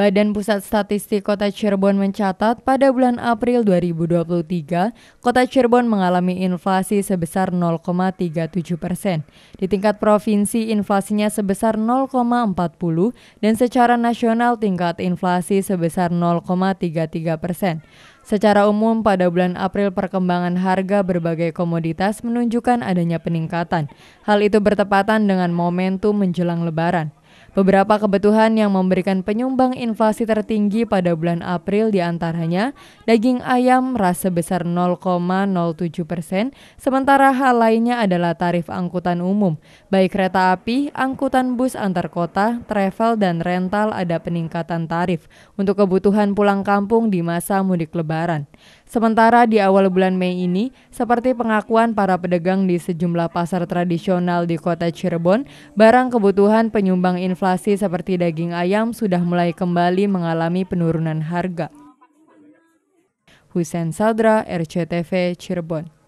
Badan Pusat Statistik Kota Cirebon mencatat pada bulan April 2023, Kota Cirebon mengalami inflasi sebesar 0,37 persen. Di tingkat provinsi, inflasinya sebesar 0,40 dan secara nasional tingkat inflasi sebesar 0,33 persen. Secara umum, pada bulan April perkembangan harga berbagai komoditas menunjukkan adanya peningkatan. Hal itu bertepatan dengan momentum menjelang Lebaran. Beberapa kebutuhan yang memberikan penyumbang inflasi tertinggi pada bulan April diantaranya daging ayam ras sebesar 0,07 persen, sementara hal lainnya adalah tarif angkutan umum. Baik kereta api, angkutan bus antar kota, travel, dan rental ada peningkatan tarif untuk kebutuhan pulang kampung di masa mudik lebaran. Sementara di awal bulan Mei ini, seperti pengakuan para pedagang di sejumlah pasar tradisional di kota Cirebon, barang kebutuhan penyumbang inflasi seperti daging ayam sudah mulai kembali mengalami penurunan harga. Husen Sadra, RCTV, Cirebon.